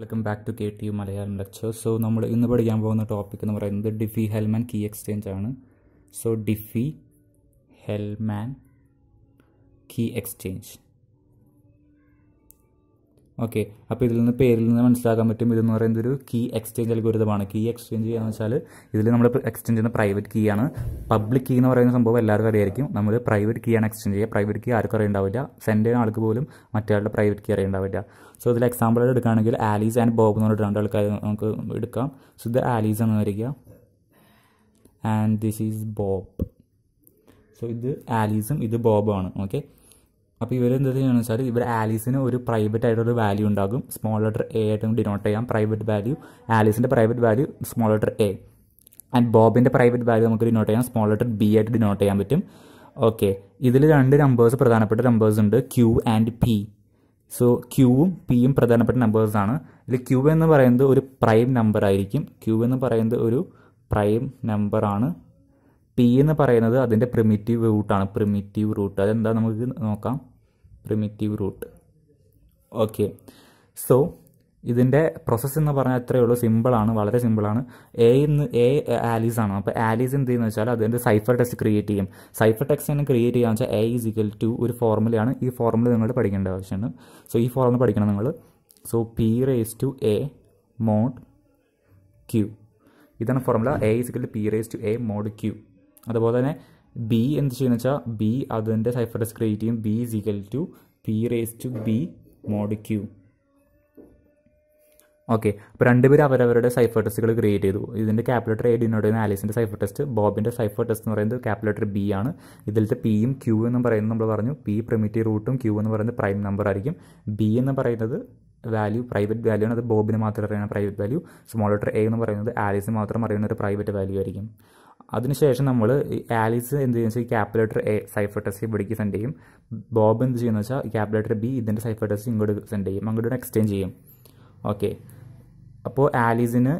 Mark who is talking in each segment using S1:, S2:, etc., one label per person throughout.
S1: welcome back to K T U Malayalam lecture so നമ്മൾ ഇന്ന് പഠിക്കാൻ പോകുന്ന ടോപ്പിക് എന്ന് പറയുന്നത് ഡിഫി ഹെൽമാൻ കീ എക്സ്ചേഞ്ച് ആണ് so Diffie Hellman key exchange okay അപ്പോൾ ഇതിൽ നിന്ന് പേരിൽ നിന്ന് മനസ്സിലാക്കാൻ പറ്റും ഇതെന്ന് പറയുന്നത് ഒരു കീ എക്സ്ചേഞ്ച് അൽഗോരിതമാണ് കീ എക്സ്ചേഞ്ച് ചെയ്യുക എന്ന് വെച്ചാൽ ഇതിൽ നമ്മൾ എക്സ്ചേഞ്ച് ചെയ്യുന്ന പ്രൈവറ്റ് കീ ആണ് പബ്ലിക് കീ എന്ന് പറയുന്ന സംഭവം എല്ലാവർക്കും അറിയായിരിക്കും നമ്മൾ പ്രൈവറ്റ് കീ ആണ് എക്സ്ചേഞ്ച് ചെയ്യുക പ്രൈവറ്റ് കീ ആർക്കും അറിയണ്ടാവില്ല സെൻഡ് ചെയ്യുന്ന ആൾക്ക് പോലും മറ്റാളുടെ പ്രൈവറ്റ് കീ അറിയണ്ടാവില്ല സോ ഇതിൽ എക്സാമ്പിൾ എടുക്കുകയാണെങ്കിൽ ആലീസ് ആൻഡ് ബോബ് എന്ന് പറഞ്ഞിട്ട് രണ്ട് ആൾക്കാർ നമുക്ക് എടുക്കാം സോ ഇത് ആലീസ് എന്ന് പറയുക and this is Bob so ഇത് ആലീസും ഇത് ബോബാണ് ഓക്കെ അപ്പോൾ ഇവരെന്ത് ചെയ്യുന്നത് വെച്ചാൽ ഇവിടെ ആലീസിന് ഒരു പ്രൈവറ്റ് ആയിട്ടൊരു വാല്യൂ ഉണ്ടാകും സ്മോൾ ലെറ്റർ എ ആയിട്ടും ഡിനോട്ട് ചെയ്യാം പ്രൈവറ്റ് വാല്യൂ ആലീസിൻ്റെ private value small letter A and ബോബിൻ്റെ പ്രൈവറ്റ് വാല്യൂ നമുക്ക് ഡിനോട്ട് ചെയ്യാം സ്മോൾ ലെറ്റർ ബി ആയിട്ട് ഡിനോട്ട് ചെയ്യാൻ പറ്റും ഓക്കെ ഇതിൽ രണ്ട് നമ്പേഴ്സ് പ്രധാനപ്പെട്ട നമ്പേഴ്സ് ഉണ്ട് ക്യൂ ആൻഡ് പി സോ ക്യൂവും പിയും പ്രധാനപ്പെട്ട നമ്പേഴ്സാണ് ഇതിൽ ക്യൂ എന്ന് പറയുന്നത് ഒരു പ്രൈം നമ്പർ ആയിരിക്കും ക്യൂ എന്ന് പറയുന്നത് ഒരു പ്രൈം നമ്പറാണ് പി എന്ന് പറയുന്നത് അതിൻ്റെ പ്രിമിറ്റീവ് റൂട്ടാണ് പ്രിമിറ്റീവ് റൂട്ട് അതെന്താ നമുക്ക് നോക്കാം പ്രിമിറ്റീവ് റൂട്ട് ഓക്കെ സോ ഇതിൻ്റെ പ്രോസസ്സ് എന്ന് പറഞ്ഞാൽ അത്രയേ ഉള്ളൂ സിമ്പിളാണ് വളരെ സിമ്പിളാണ് എ ഇന്ന് എ ആലീസ് ആണ് അപ്പോൾ ആലീസ് എന്ത് ചെയ്യുന്നത് വെച്ചാൽ അതിൻ്റെ സൈഫർ ടെക്സ്റ്റ് ക്രിയേറ്റ് ചെയ്യും സൈഫർ ടെക്സ്റ്റ് തന്നെ ക്രിയേറ്റ് ചെയ്യുക വെച്ചാൽ എ ഇസ് ഈക്വൽ ടു ഒരു ഫോർമുലയാണ് ഈ ഫോർമുല നിങ്ങൾ പഠിക്കേണ്ട ആവശ്യമാണ് സോ ഈ ഫോർമുല പഠിക്കണം നിങ്ങൾ so P raise to A mod Q ഇതാണ് formula A is equal to P raise to A mod Q അതുപോലെ തന്നെ ബി എന്ത് ചെയ്യുന്ന വെച്ചാൽ ബി അതിൻ്റെ സൈഫർ ടെക്സ്റ്റ് ക്രിയേറ്റ് ചെയ്യും B is equal to P raise to B mod Q okay അപ്പോൾ രണ്ടുപേരും അവരവരുടെ സൈഫർ ടെസ്റ്റുകൾ ക്രിയേറ്റ് ചെയ്തു ഇതിൻ്റെ കാപ്പുലേറ്റർ എ എന്ന് പറയുന്നത് ആലീസിൻ്റെ സൈഫർ ടെസ്റ്റ് ബോബിൻ്റെ സൈഫർ ടെസ്റ്റ് എന്ന് പറയുന്നത് കാപ്പുലേറ്റർ ബി ആണ് ഇതിലത്തെ പിയും ക്യൂ എന്ന് പറയുന്നത് നമ്മൾ പറഞ്ഞു പി പ്രിമിറ്റീവ് റൂട്ടും ക്യൂ എന്ന് പറയുന്നത് പ്രൈം നമ്പർ ആയിരിക്കും ബി എന്ന് പറയുന്നത് വാല്യൂ പ്രൈവറ്റ് വാല്യൂ ആണ് അത് ബോബിന് മാത്രം അറിയുന്ന private value small letter A എന്ന് പറയുന്നത് ആലീസിന് മാത്രം അറിയുന്ന ഒരു പ്രൈവറ്റ് വാല്യൂ ആയിരിക്കും അതിനുശേഷം നമ്മൾ ആലീസ് എന്ത് ചെയ്യുന്ന വെച്ചാൽ ക്യാപ്പുലേറ്റർ എ സൈഫർ ടെസ്റ്റ് ഇവിടേക്ക് സെൻഡ് ചെയ്യും ബോബ് എന്ത് ചെയ്യുന്ന വെച്ചാൽ ക്യാപ്പുലേറ്റർ ബി ഇതിൻ്റെ സൈഫർ ടെസ്റ്റ് ഇങ്ങോട്ട് സെൻഡ് ചെയ്യും അങ്ങോട്ട് എക്സ്ചേഞ്ച് ചെയ്യും ഓക്കെ അപ്പോൾ ആലീസിന്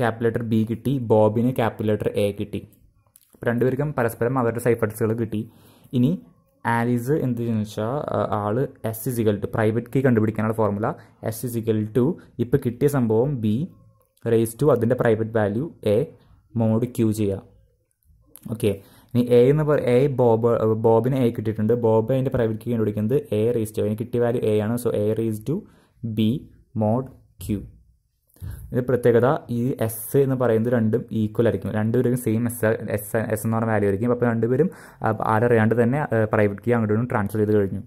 S1: ക്യാപ്പുലേറ്റർ ബി കിട്ടി ബോബിന് ക്യാപ്പുലേറ്റർ എ കിട്ടി അപ്പോൾ രണ്ടുപേർക്കും പരസ്പരം അവരുടെ സൈഫർ ടെസ്റ്റുകൾ കിട്ടി ഇനി ആലീസ് എന്ത് ചെയ്യുന്ന വെച്ചാൽ ആൾ S is equal to private key കണ്ടുപിടിക്കാനുള്ള ഫോർമുല എസ് ഇസിക്കൽ ടു ഇപ്പോൾ കിട്ടിയ സംഭവം ബി റേസ് ടു അതിൻ്റെ private value A mod Q ചെയ്യുക ഓക്കെ ഇനി എ എന്ന് പറ എ ബോബ് ബോബിന് എ കിട്ടിയിട്ടുണ്ട് ബോബ് അതിൻ്റെ പ്രൈവറ്റ് കീ കണ്ടുപിടിക്കുന്നത് എ റേസ് ടു അതിന് കിട്ടിയ വാല്യൂ എ ആണ് so A raise to B mod Q ഇതിൻ്റെ പ്രത്യേകത ഈ എസ് എന്ന് പറയുന്നത് രണ്ടും ഈക്വൽ ആയിരിക്കും രണ്ടുപേരും സെയിം എസ് എസ് എസ് എന്ന് പറഞ്ഞ വാല്യൂ ആയിരിക്കും അപ്പോൾ രണ്ടുപേരും ആരറിയാണ്ട് തന്നെ പ്രൈവറ്റ് കീ അങ്ങോട്ടും ട്രാൻസ്ഫർ ചെയ്ത് കഴിഞ്ഞു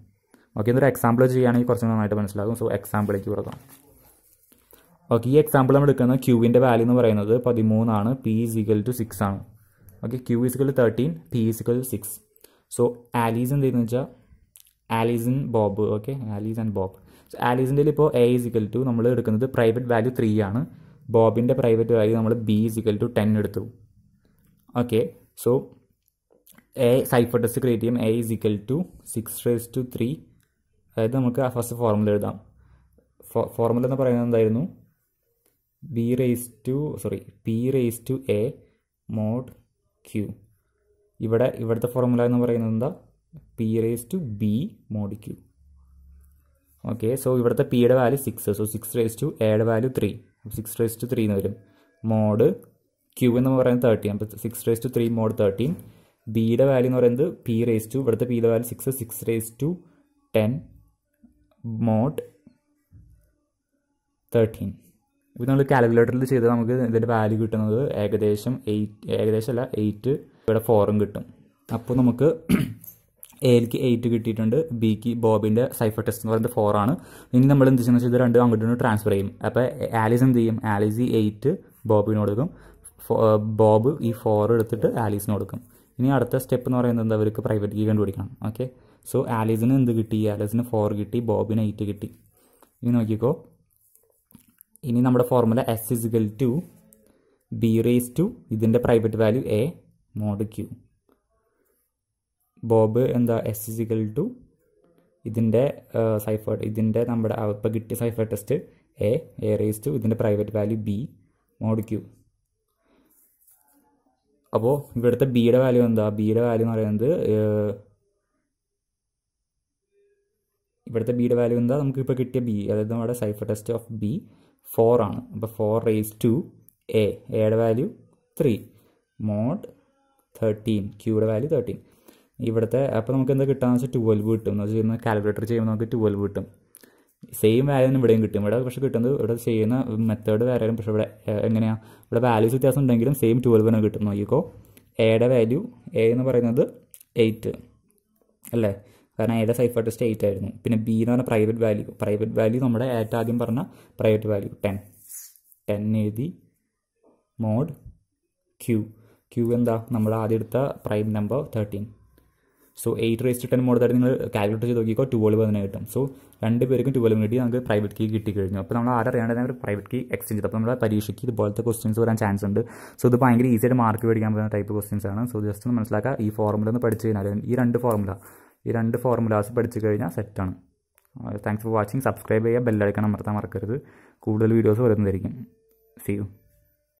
S1: ഓക്കെ എന്നൊരു എക്സാമ്പിൾ ചെയ്യുകയാണെങ്കിൽ കുറച്ച് നന്നായിട്ട് മനസ്സിലാകും സോ എക്സാമ്പിളേക്ക് കൊടുക്കാം ഓക്കെ ഈ എക്സാമ്പിൾ നമ്മൾ എടുക്കുന്ന ക്യൂവിൻ്റെ വാല്യൂ എന്ന് പറയുന്നത് പതിമൂന്നാണ് പി ഈസിക്കൽ ടു സിക്സ് ആണ് okay Q to thirteen P to six so Alice എന്തെന്ന് വെച്ചാൽ Alice Alice and Bob okay Alice and Bob so ആലീസിൻ്റെ ഇപ്പോൾ എ ഈസിക്കൽ ടു നമ്മൾ എടുക്കുന്നത് പ്രൈവറ്റ് വാല്യൂ ത്രീ ആണ് ബോബിൻ്റെ പ്രൈവറ്റ് വാല്യൂ നമ്മൾ ബി ഈസിക്കൽ ടു ടെൻ എടുത്തു okay so A cipher text create ചെയ്യും A is equal to six raise to three അതായത് നമുക്ക് ആ ഫസ്റ്റ് ഫോർമുല എഴുതാം ഫോർമുല എന്ന് പറയുന്നത് എന്തായിരുന്നു B raise to sorry P raise to A mod Q ഇവിടെ ഇവിടുത്തെ ഫോർമുല എന്ന് പറയുന്നത് എന്താ P raise to B mod Q okay so ഇവിടുത്തെ പിയുടെ value six so six raise to എയുടെ value three six raise to three എന്ന് വരും മോഡ് ക്യു എന്ന് പറയുന്നത് തേർട്ടീൻ അപ്പോൾ six raise to three mod thirteen ബിയുടെ വാല്യൂ എന്ന് പറയുന്നത് പി റേസ് ടു ഇവിടുത്തെ പിയുടെ value six six raise to ten mod thirteen ഇപ്പോൾ നമ്മൾ കാൽക്കുലേറ്ററിൽ ചെയ്ത് നമുക്ക് ഇതിൻ്റെ വാല്യൂ കിട്ടുന്നത് ഏകദേശം എയ്റ്റ് ഏകദേശം അല്ല എയ്റ്റ് ഇവിടെ ഫോറും കിട്ടും അപ്പോൾ നമുക്ക് എയിലേക്ക് എയ്റ്റ് കിട്ടിയിട്ടുണ്ട് ബിക്ക് ബോബിൻ്റെ സൈഫർ ടെസ്റ്റ് എന്ന് പറയുന്നത് ഫോറാണ് ആണ് ഇനി നമ്മൾ എന്ത് ചെയ്യുന്നത് ഇത് രണ്ടും അങ്ങോട്ട് ട്രാൻസ്ഫർ ചെയ്യും അപ്പോൾ ആലീസ് എന്ത് ചെയ്യും ആലീസ് ഈ എയ്റ്റ് ബോബിന് കൊടുക്കും ബോബ് ഈ ഫോർ എടുത്തിട്ട് ആലീസിന് കൊടുക്കും ഇനി അടുത്ത സ്റ്റെപ്പ് എന്ന് പറയുന്നത് എന്താ അവർക്ക് പ്രൈവറ്റ് കീ കണ്ടുപിടിക്കണം ഓക്കെ സോ ആലീസിന് എന്ത് കിട്ടി ആലീസിന് ഫോർ കിട്ടി ബോബിന് എയ്റ്റ് കിട്ടി ഇനി നോക്കിക്കോ ഇനി നമ്മുടെ formula S is equal to B raise to ഇതിൻ്റെ private value A mod Q Bob എന്താ എസ് ഇസിക്കൽ ടു ഇതിൻ്റെ സൈഫർ ഇതിൻ്റെ നമ്മുടെ ഇപ്പോൾ കിട്ടിയ cipher text A A raise to ഇതിൻ്റെ private value B mod Q അപ്പോൾ ഇവിടുത്തെ ബിയുടെ വാല്യൂ എന്താ ബിയുടെ വാല്യൂ എന്ന് പറയുന്നത് ഇവിടുത്തെ ബിയുടെ വാല്യൂ എന്താ നമുക്ക് ഇപ്പോൾ കിട്ടിയ ബി അതായത് നമ്മുടെ cipher text of B four ആണ് അപ്പോൾ ഫോർ റേസ് ടു എ എയുടെ വാല്യൂ ത്രീ മോഡ് തേർട്ടീൻ ക്യൂയുടെ വാല്യൂ തേർട്ടീൻ ഇവിടുത്തെ അപ്പോൾ നമുക്ക് എന്താ കിട്ടാന്ന് വെച്ചാൽ ട്വൽവ് കിട്ടും എന്ന് വെച്ചാൽ കാൽക്കുലേറ്റർ ചെയ്യുമ്പോൾ നമുക്ക് ട്വൽവ് കിട്ടും സെയിം വാല്യൂ തന്നെ ഇവിടെയും കിട്ടും ഇവിടെ പക്ഷേ കിട്ടുന്നത് ഇവിടെ ചെയ്യുന്ന മെത്തേഡ് വേറെ ആയാലും പക്ഷേ ഇവിടെ എങ്ങനെയാണ് ഇവിടെ വാല്യൂസ് വ്യത്യാസം ഉണ്ടെങ്കിലും സെയിം ട്വൽവ് തന്നെ കിട്ടും നോക്കിക്കോ എയുടെ വാല്യൂ എ എന്ന് പറയുന്നത് എയ്റ്റ് അല്ലേ കാരണം അയാളുടെ സൈഫർട്ട് സ്റ്റേറ്റ് ആയിരുന്നു പിന്നെ ബി എന്ന് പറഞ്ഞാൽ പ്രൈവറ്റ് വാല്യൂ പ്രൈവറ്റ് വാല്യൂ നമ്മുടെ ഏറ്റവും ആദ്യം പറഞ്ഞ പ്രൈവറ്റ് വാല്യൂ ടെൻ ടെൻ എഴുതി മോഡ് ക്യൂ ക്യൂ എന്താ നമ്മൾ ആദ്യം എടുത്ത prime number thirteen so eight raised ten mod thirty നിങ്ങൾ കാൽക്കുലേറ്റ് ചെയ്ത് നോക്കിക്കോ ട്വൽവ് തന്നെ കിട്ടും സോ രണ്ട് പേർക്കും ട്വൽവ് കിട്ടി നമുക്ക് പ്രൈവറ്റ് കീ കിട്ടി കഴിഞ്ഞു അപ്പോൾ നമ്മൾ ആരറിയാണ്ട് ഒരു പ്രൈവറ്റ് കീ എക്സ്ചേഞ്ച് ചെയ്തു അപ്പോൾ നമ്മുടെ പരീക്ഷയ്ക്ക് ഇതുപോലത്തെ ക്വസ്റ്റ്യൻസ് വരാൻ ചാൻസ് ഉണ്ട് സോ ഇത് ഭയങ്കര ഈസിയായിട്ട് മാർക്ക് പഠിക്കാൻ പറ്റുന്ന ടൈപ്പ് ക്വസ്റ്റ്യൻസ് ആണ് സോ ജസ്റ്റ് ഒന്ന് മനസ്സിലാക്കുക ഈ ഫോർമുല ഒന്ന് പഠിച്ചു കഴിഞ്ഞാൽ ഈ രണ്ട് ഫോർമുല ഈ രണ്ട് ഫോർമുലാസ് പഠിച്ചു കഴിഞ്ഞാൽ സെറ്റാണ് താങ്ക്സ് ഫോർ വാച്ചിങ് സബ്സ്ക്രൈബ് ചെയ്യുക ബെല്ലടിക്കണം അമർത്താൻ മറക്കരുത് കൂടുതൽ വീഡിയോസ് വരുന്നതായിരിക്കും സി യു